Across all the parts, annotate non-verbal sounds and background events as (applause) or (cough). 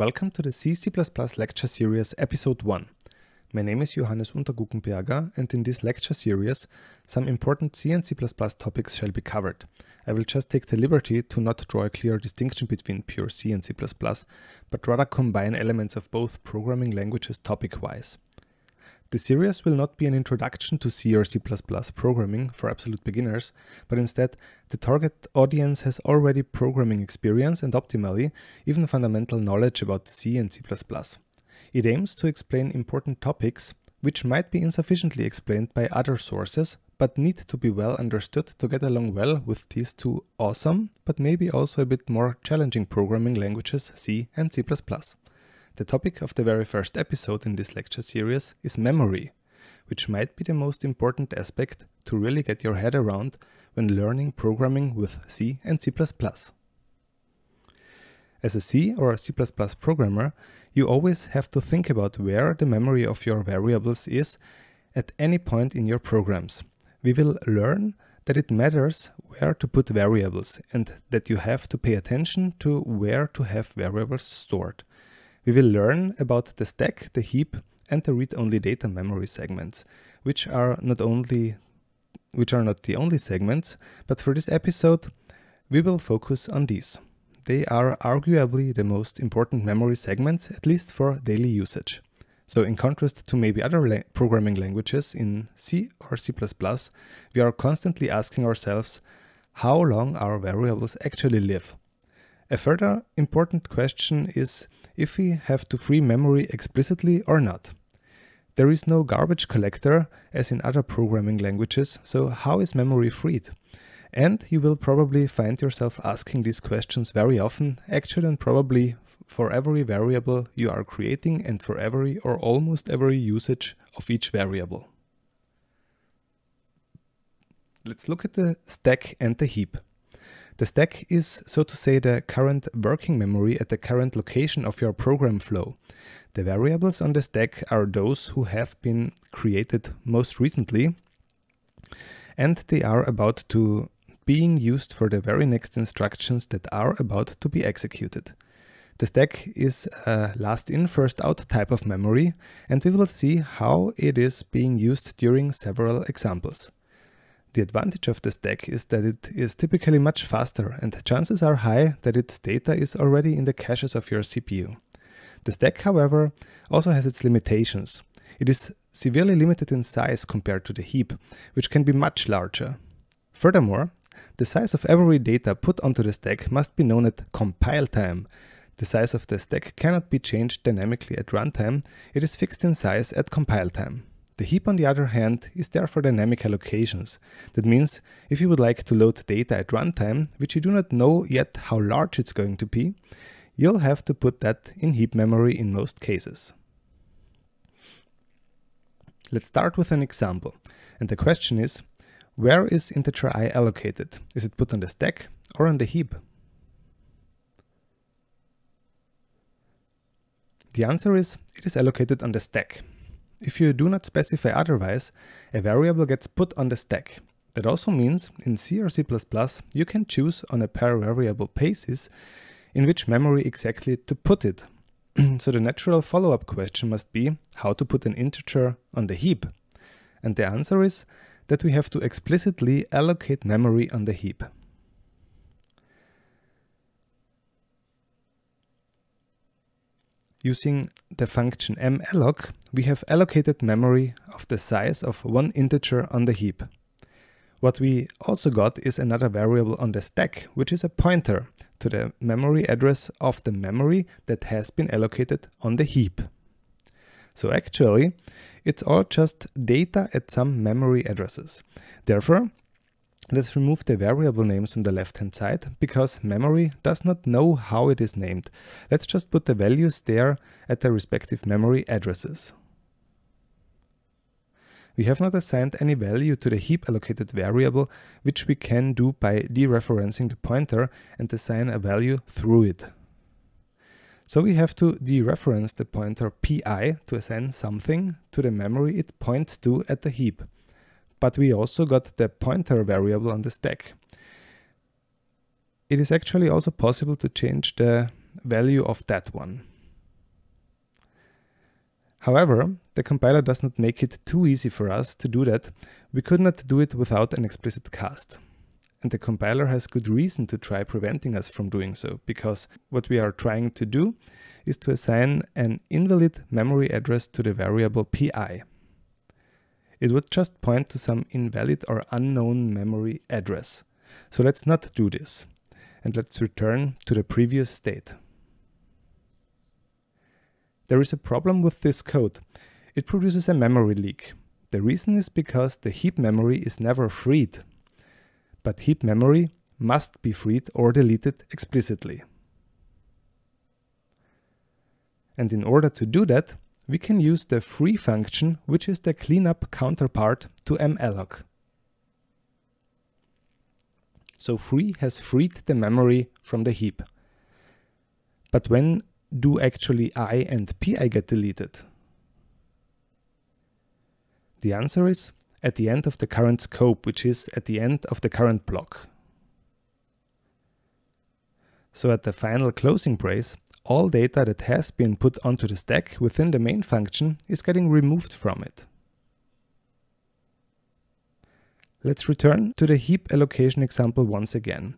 Welcome to the C++ lecture series episode 1. My name is Johannes Unterguckenberger and in this lecture series some important C and C++ topics shall be covered. I will just take the liberty to not draw a clear distinction between pure C and C++ but rather combine elements of both programming languages topic-wise. This series will not be an introduction to C or C++ programming for absolute beginners, but instead the target audience has already programming experience and optimally even fundamental knowledge about C and C++. It aims to explain important topics which might be insufficiently explained by other sources but need to be well understood to get along well with these two awesome but maybe also a bit more challenging programming languages C and C++. The topic of the very first episode in this lecture series is memory, which might be the most important aspect to really get your head around when learning programming with C and C++. As a C or a C++ programmer, you always have to think about where the memory of your variables is at any point in your programs. We will learn that it matters where to put variables and that you have to pay attention to where to have variables stored. We will learn about the stack, the heap, and the read-only data memory segments, which are not only which are not the only segments, but for this episode we will focus on these. They are arguably the most important memory segments, at least for daily usage. So in contrast to maybe other la programming languages in C or C++, we are constantly asking ourselves how long our variables actually live. A further important question is if we have to free memory explicitly or not. There is no garbage collector as in other programming languages, so how is memory freed? And you will probably find yourself asking these questions very often, actually and probably for every variable you are creating and for every or almost every usage of each variable. Let's look at the stack and the heap. The stack is, so to say, the current working memory at the current location of your program flow. The variables on the stack are those who have been created most recently, and they are about to being used for the very next instructions that are about to be executed. The stack is a last in first out type of memory and we will see how it is being used during several examples. The advantage of the stack is that it is typically much faster and chances are high that its data is already in the caches of your CPU. The stack, however, also has its limitations. It is severely limited in size compared to the heap, which can be much larger. Furthermore, the size of every data put onto the stack must be known at compile time. The size of the stack cannot be changed dynamically at runtime, it is fixed in size at compile time. The heap, on the other hand, is there for dynamic allocations. That means if you would like to load data at runtime, which you do not know yet how large it's going to be, you'll have to put that in heap memory in most cases. Let's start with an example. And the question is, where is integer i allocated? Is it put on the stack or on the heap? The answer is, it is allocated on the stack. If you do not specify otherwise, a variable gets put on the stack. That also means in C or C++ you can choose on a per variable basis in which memory exactly to put it. (clears throat) so the natural follow-up question must be how to put an integer on the heap. And the answer is that we have to explicitly allocate memory on the heap. Using the function malloc, we have allocated memory of the size of one integer on the heap. What we also got is another variable on the stack, which is a pointer to the memory address of the memory that has been allocated on the heap. So actually, it's all just data at some memory addresses. Therefore, Let's remove the variable names on the left hand side because memory does not know how it is named. Let's just put the values there at the respective memory addresses. We have not assigned any value to the heap allocated variable, which we can do by dereferencing the pointer and assign a value through it. So we have to dereference the pointer pi to assign something to the memory it points to at the heap but we also got the pointer variable on the stack. It is actually also possible to change the value of that one. However, the compiler does not make it too easy for us to do that. We could not do it without an explicit cast. And the compiler has good reason to try preventing us from doing so, because what we are trying to do is to assign an invalid memory address to the variable pi it would just point to some invalid or unknown memory address. So let's not do this. And let's return to the previous state. There is a problem with this code. It produces a memory leak. The reason is because the heap memory is never freed. But heap memory must be freed or deleted explicitly. And in order to do that, we can use the free function, which is the cleanup counterpart to malloc. So free has freed the memory from the heap. But when do actually i and pi get deleted? The answer is at the end of the current scope, which is at the end of the current block. So at the final closing brace, all data that has been put onto the stack within the main function is getting removed from it. Let's return to the heap allocation example once again.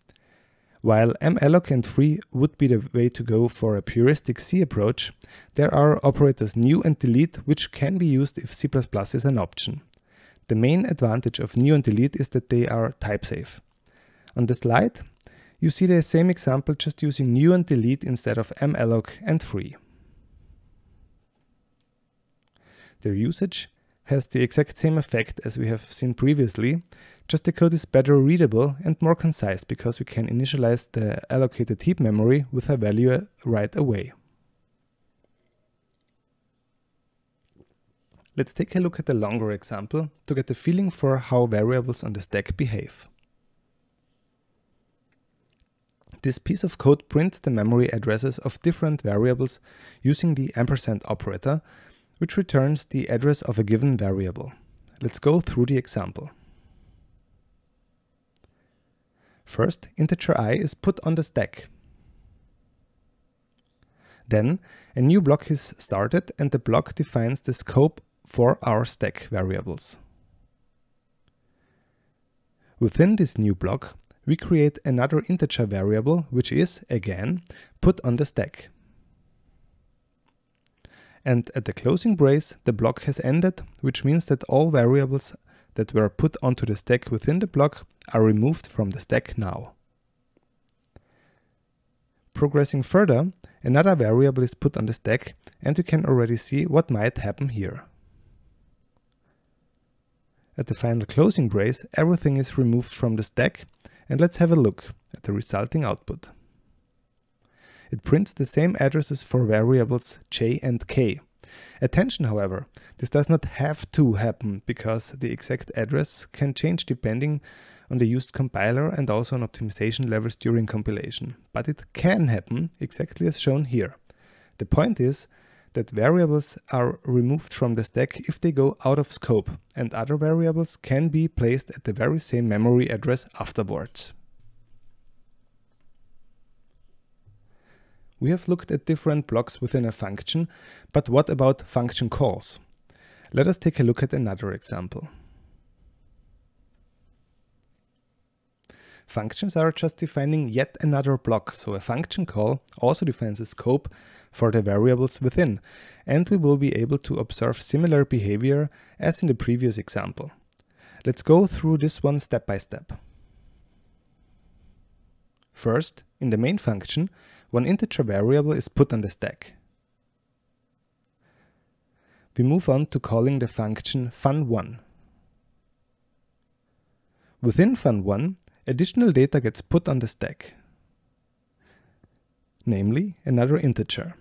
While malloc and free would be the way to go for a puristic C approach, there are operators new and delete which can be used if C++ is an option. The main advantage of new and delete is that they are type safe. On the slide, you see the same example just using new and delete instead of malloc and free. Their usage has the exact same effect as we have seen previously, just the code is better readable and more concise because we can initialize the allocated heap memory with a value uh, right away. Let's take a look at a longer example to get a feeling for how variables on the stack behave. This piece of code prints the memory addresses of different variables using the ampersand operator, which returns the address of a given variable. Let's go through the example. First, integer i is put on the stack. Then, a new block is started and the block defines the scope for our stack variables. Within this new block, we create another integer variable, which is, again, put on the stack. And at the closing brace, the block has ended, which means that all variables that were put onto the stack within the block are removed from the stack now. Progressing further, another variable is put on the stack and you can already see what might happen here. At the final closing brace, everything is removed from the stack and let's have a look at the resulting output. It prints the same addresses for variables j and k. Attention however, this does not have to happen because the exact address can change depending on the used compiler and also on optimization levels during compilation. But it can happen exactly as shown here. The point is that variables are removed from the stack if they go out of scope and other variables can be placed at the very same memory address afterwards. We have looked at different blocks within a function, but what about function calls? Let us take a look at another example. Functions are just defining yet another block, so a function call also defines a scope for the variables within, and we will be able to observe similar behavior as in the previous example. Let's go through this one step by step. First, in the main function, one integer variable is put on the stack. We move on to calling the function fun1. Within fun1, additional data gets put on the stack, namely another integer.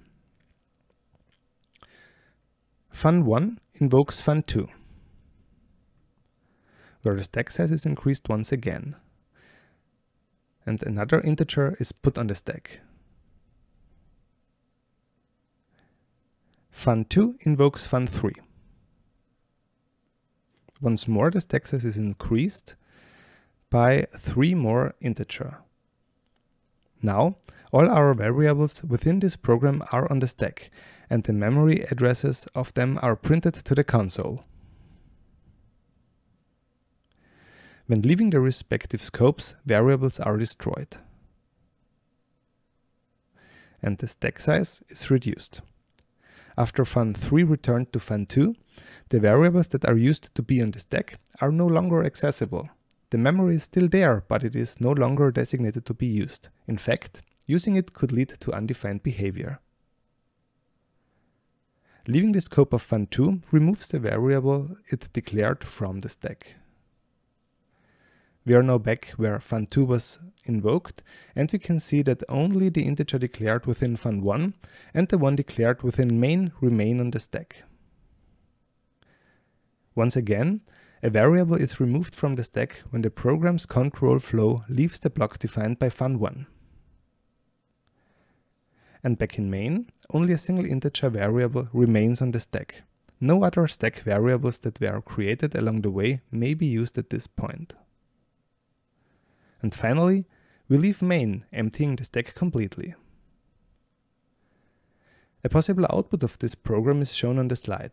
Fun1 invokes fun2, where the stack size is increased once again, and another integer is put on the stack. Fun2 invokes fun3. Once more the stack size is increased by three more integer. Now, all our variables within this program are on the stack and the memory addresses of them are printed to the console. When leaving the respective scopes, variables are destroyed. And the stack size is reduced. After fun3 returned to fun2, the variables that are used to be on the stack are no longer accessible. The memory is still there, but it is no longer designated to be used. In fact, using it could lead to undefined behavior. Leaving the scope of fun2 removes the variable it declared from the stack. We are now back where fun2 was invoked, and we can see that only the integer declared within fun1 and the one declared within main remain on the stack. Once again, a variable is removed from the stack when the program's control flow leaves the block defined by fun1. And back in main, only a single integer variable remains on the stack. No other stack variables that were created along the way may be used at this point. And finally, we leave main, emptying the stack completely. A possible output of this program is shown on the slide.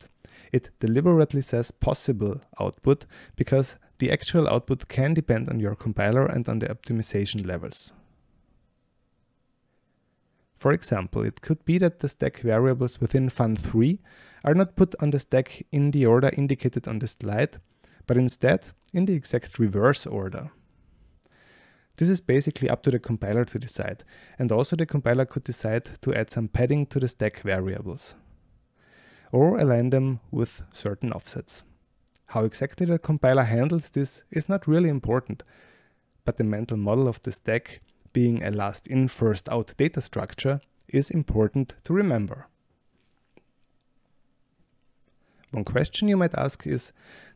It deliberately says possible output because the actual output can depend on your compiler and on the optimization levels. For example, it could be that the stack variables within fun3 are not put on the stack in the order indicated on the slide, but instead in the exact reverse order. This is basically up to the compiler to decide, and also the compiler could decide to add some padding to the stack variables or align them with certain offsets. How exactly the compiler handles this is not really important, but the mental model of the stack being a last in first out data structure is important to remember. One question you might ask is,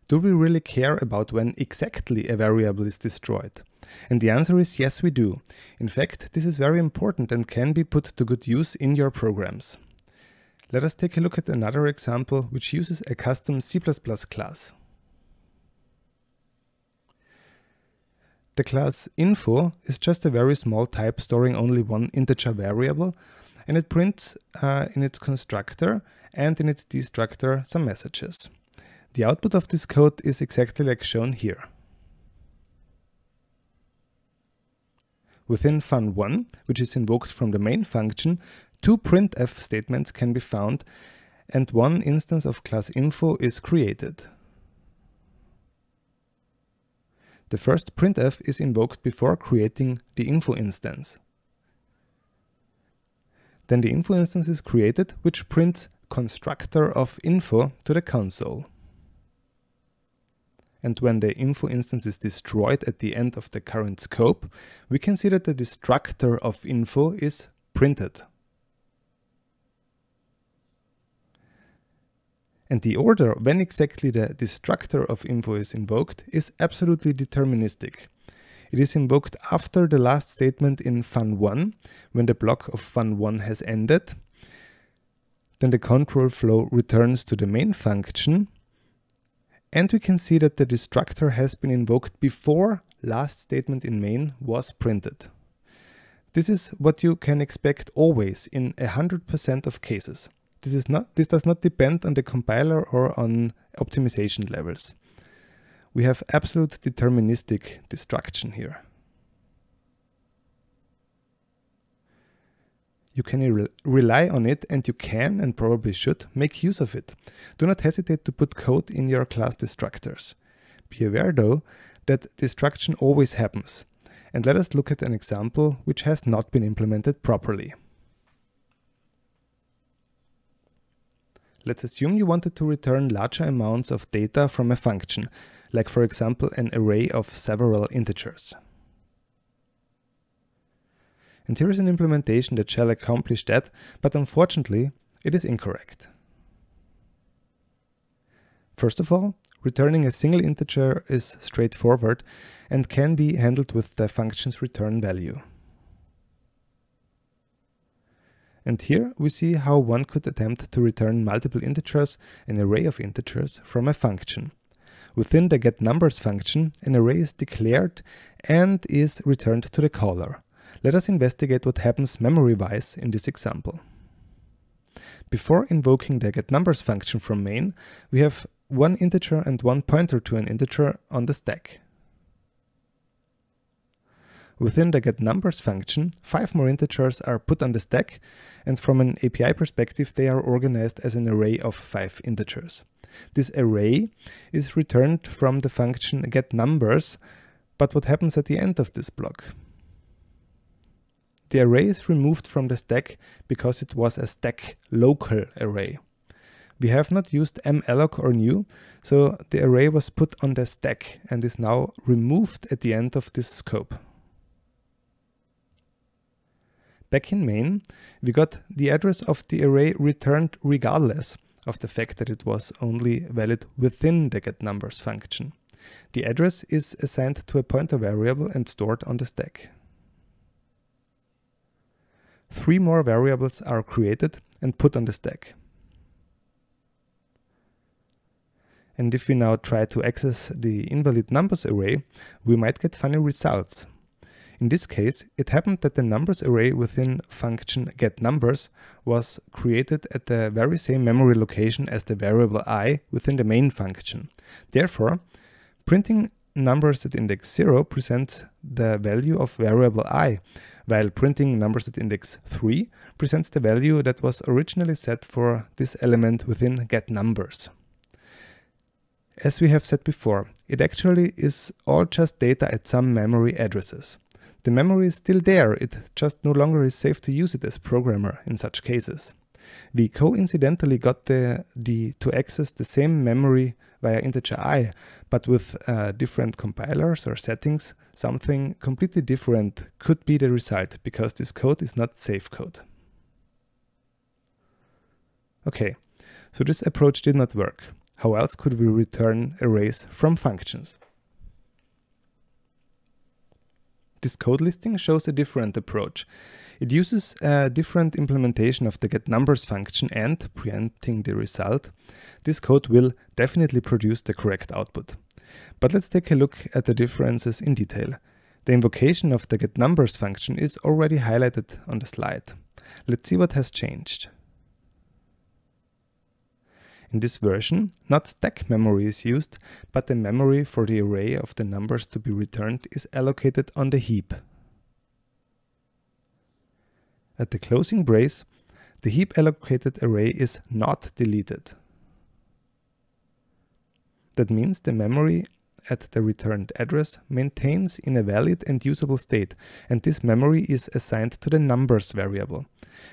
do we really care about when exactly a variable is destroyed? And the answer is yes we do. In fact, this is very important and can be put to good use in your programs. Let us take a look at another example which uses a custom C++ class. The class info is just a very small type storing only one integer variable and it prints uh, in its constructor and in its destructor some messages. The output of this code is exactly like shown here. Within fun1, which is invoked from the main function, Two printf statements can be found and one instance of class info is created. The first printf is invoked before creating the info instance. Then the info instance is created, which prints constructor of info to the console. And when the info instance is destroyed at the end of the current scope, we can see that the destructor of info is printed. And the order when exactly the destructor of info is invoked is absolutely deterministic. It is invoked after the last statement in fun1, when the block of fun1 has ended. Then the control flow returns to the main function. And we can see that the destructor has been invoked before last statement in main was printed. This is what you can expect always in 100% of cases. This, is not, this does not depend on the compiler or on optimization levels. We have absolute deterministic destruction here. You can re rely on it and you can and probably should make use of it. Do not hesitate to put code in your class destructors. Be aware though that destruction always happens. And let us look at an example which has not been implemented properly. Let's assume you wanted to return larger amounts of data from a function, like for example an array of several integers. And here is an implementation that shall accomplish that, but unfortunately it is incorrect. First of all, returning a single integer is straightforward and can be handled with the function's return value. And here we see how one could attempt to return multiple integers, an array of integers, from a function. Within the getNumbers function, an array is declared and is returned to the caller. Let us investigate what happens memory-wise in this example. Before invoking the getNumbers function from main, we have one integer and one pointer to an integer on the stack. Within the getNumbers function, five more integers are put on the stack and from an API perspective, they are organized as an array of five integers. This array is returned from the function getNumbers, but what happens at the end of this block? The array is removed from the stack because it was a stack local array. We have not used malloc or new, so the array was put on the stack and is now removed at the end of this scope back in main, we got the address of the array returned regardless of the fact that it was only valid within the getNumbers function. The address is assigned to a pointer variable and stored on the stack. Three more variables are created and put on the stack. And if we now try to access the invalid numbers array, we might get funny results. In this case, it happened that the numbers array within function getNumbers was created at the very same memory location as the variable i within the main function. Therefore, printing numbers at index 0 presents the value of variable i, while printing numbers at index 3 presents the value that was originally set for this element within getNumbers. As we have said before, it actually is all just data at some memory addresses. The memory is still there, it just no longer is safe to use it as programmer in such cases. We coincidentally got the, the to access the same memory via integer i, but with uh, different compilers or settings, something completely different could be the result because this code is not safe code. Okay, so this approach did not work. How else could we return arrays from functions? this code listing shows a different approach. It uses a different implementation of the getNumbers function and, preempting the result, this code will definitely produce the correct output. But let's take a look at the differences in detail. The invocation of the getNumbers function is already highlighted on the slide. Let's see what has changed. In this version, not stack memory is used, but the memory for the array of the numbers to be returned is allocated on the heap. At the closing brace, the heap allocated array is not deleted. That means the memory at the returned address maintains in a valid and usable state, and this memory is assigned to the numbers variable.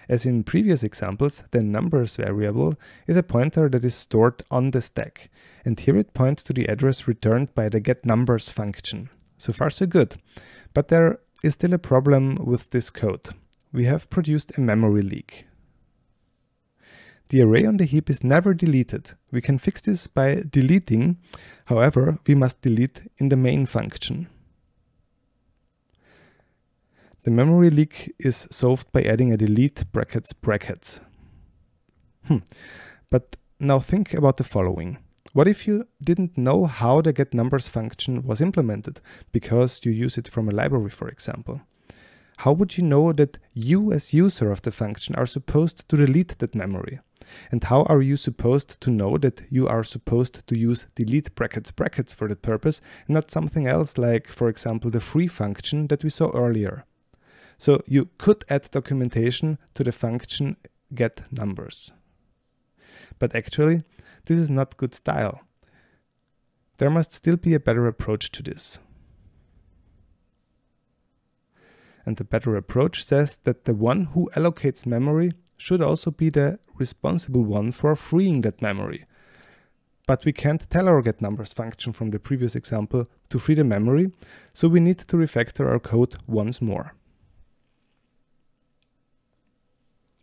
As in previous examples, the numbers variable is a pointer that is stored on the stack, and here it points to the address returned by the getNumbers function. So far so good, but there is still a problem with this code. We have produced a memory leak, the array on the heap is never deleted. We can fix this by deleting, however, we must delete in the main function. The memory leak is solved by adding a delete brackets brackets. Hmm. But now think about the following. What if you didn't know how the getNumbers function was implemented, because you use it from a library, for example? How would you know that you as user of the function are supposed to delete that memory? And how are you supposed to know that you are supposed to use delete brackets brackets for that purpose and not something else like, for example, the free function that we saw earlier? So you could add documentation to the function get numbers. But actually, this is not good style. There must still be a better approach to this. And the better approach says that the one who allocates memory should also be the responsible one for freeing that memory. But we can't tell our getNumbers function from the previous example to free the memory, so we need to refactor our code once more.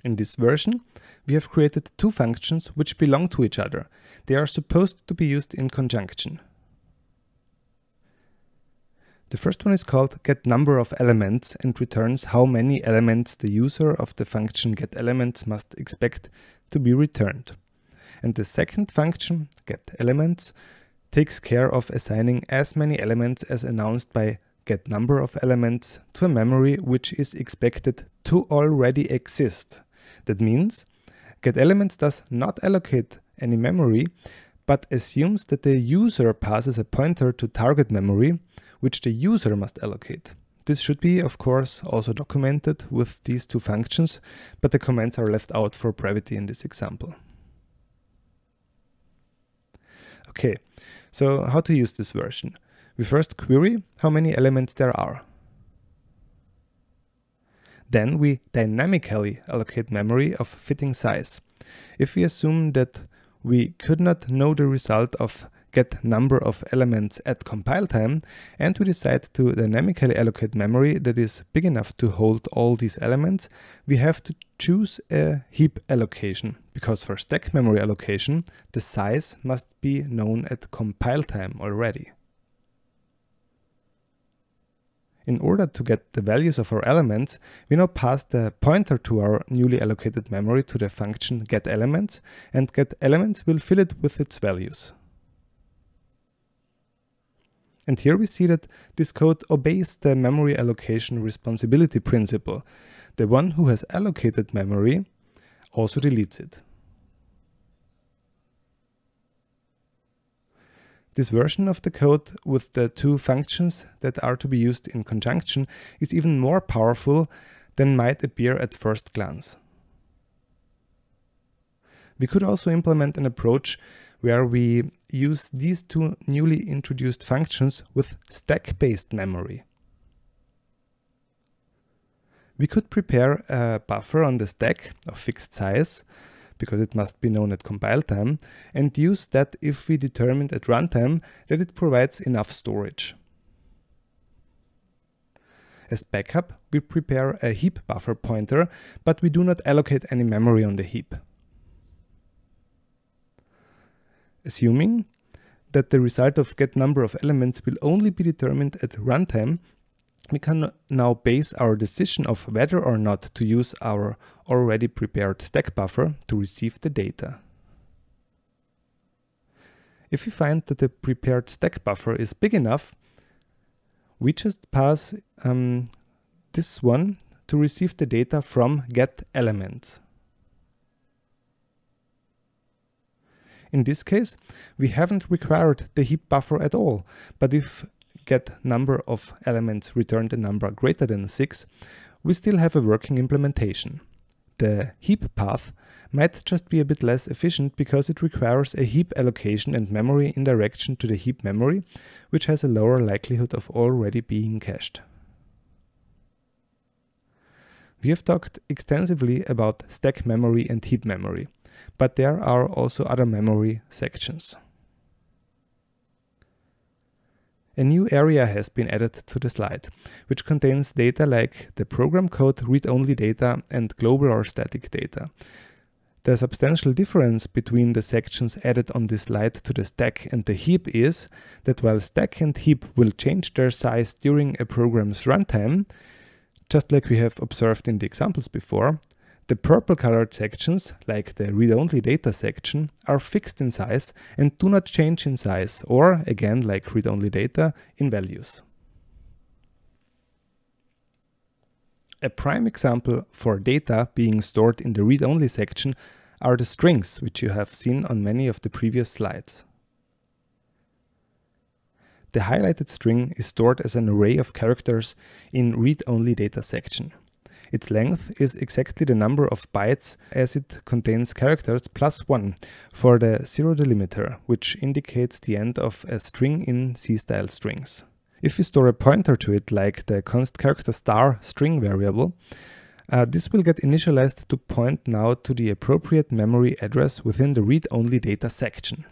In this version, we have created two functions which belong to each other. They are supposed to be used in conjunction. The first one is called getNumberOfElements and returns how many elements the user of the function getElements must expect to be returned. And the second function, getElements, takes care of assigning as many elements as announced by getNumberOfElements to a memory which is expected to already exist. That means getElements does not allocate any memory, but assumes that the user passes a pointer to target memory which the user must allocate. This should be, of course, also documented with these two functions, but the comments are left out for brevity in this example. Okay, so how to use this version? We first query how many elements there are. Then we dynamically allocate memory of fitting size. If we assume that we could not know the result of get number of elements at compile time, and we decide to dynamically allocate memory that is big enough to hold all these elements, we have to choose a heap allocation, because for stack memory allocation, the size must be known at compile time already. In order to get the values of our elements, we now pass the pointer to our newly allocated memory to the function getElements, and getElements will fill it with its values. And here we see that this code obeys the memory allocation responsibility principle. The one who has allocated memory also deletes it. This version of the code with the two functions that are to be used in conjunction is even more powerful than might appear at first glance. We could also implement an approach where we use these two newly introduced functions with stack-based memory. We could prepare a buffer on the stack of fixed size, because it must be known at compile time, and use that if we determined at runtime that it provides enough storage. As backup, we prepare a heap buffer pointer, but we do not allocate any memory on the heap. assuming that the result of get number of elements will only be determined at runtime, we can now base our decision of whether or not to use our already prepared stack buffer to receive the data. If we find that the prepared stack buffer is big enough, we just pass um, this one to receive the data from get elements. In this case, we haven't required the heap buffer at all, but if get number of elements returned a number greater than 6, we still have a working implementation. The heap path might just be a bit less efficient because it requires a heap allocation and memory indirection to the heap memory, which has a lower likelihood of already being cached. We have talked extensively about stack memory and heap memory, but there are also other memory sections. A new area has been added to the slide, which contains data like the program code, read-only data, and global or static data. The substantial difference between the sections added on this slide to the stack and the heap is that while stack and heap will change their size during a program's runtime, just like we have observed in the examples before, the purple colored sections, like the read-only data section, are fixed in size and do not change in size or, again like read-only data, in values. A prime example for data being stored in the read-only section are the strings, which you have seen on many of the previous slides. The highlighted string is stored as an array of characters in read-only data section. Its length is exactly the number of bytes as it contains characters plus 1 for the zero delimiter, which indicates the end of a string in C-style strings. If we store a pointer to it like the const character star string variable, uh, this will get initialized to point now to the appropriate memory address within the read-only data section.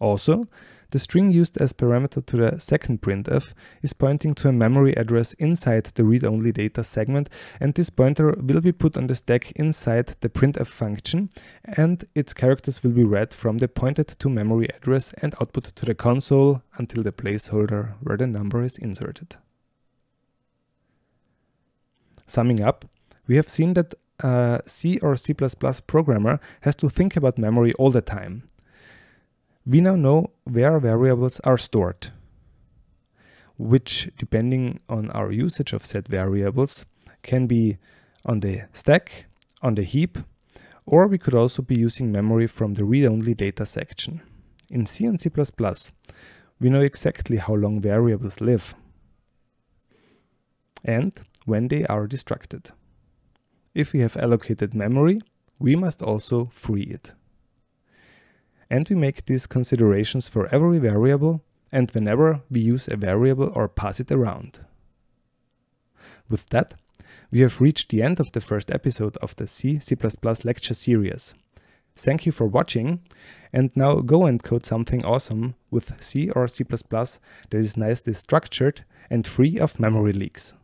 Also, the string used as parameter to the second printf is pointing to a memory address inside the read-only data segment and this pointer will be put on the stack inside the printf function and its characters will be read from the pointed to memory address and output to the console until the placeholder where the number is inserted. Summing up, we have seen that a uh, C or C++ programmer has to think about memory all the time we now know where variables are stored, which depending on our usage of said variables can be on the stack, on the heap, or we could also be using memory from the read-only data section. In C and C++, we know exactly how long variables live and when they are destructed. If we have allocated memory, we must also free it and we make these considerations for every variable and whenever we use a variable or pass it around. With that, we have reached the end of the first episode of the C++ lecture series. Thank you for watching and now go and code something awesome with C or C++ that is nicely structured and free of memory leaks.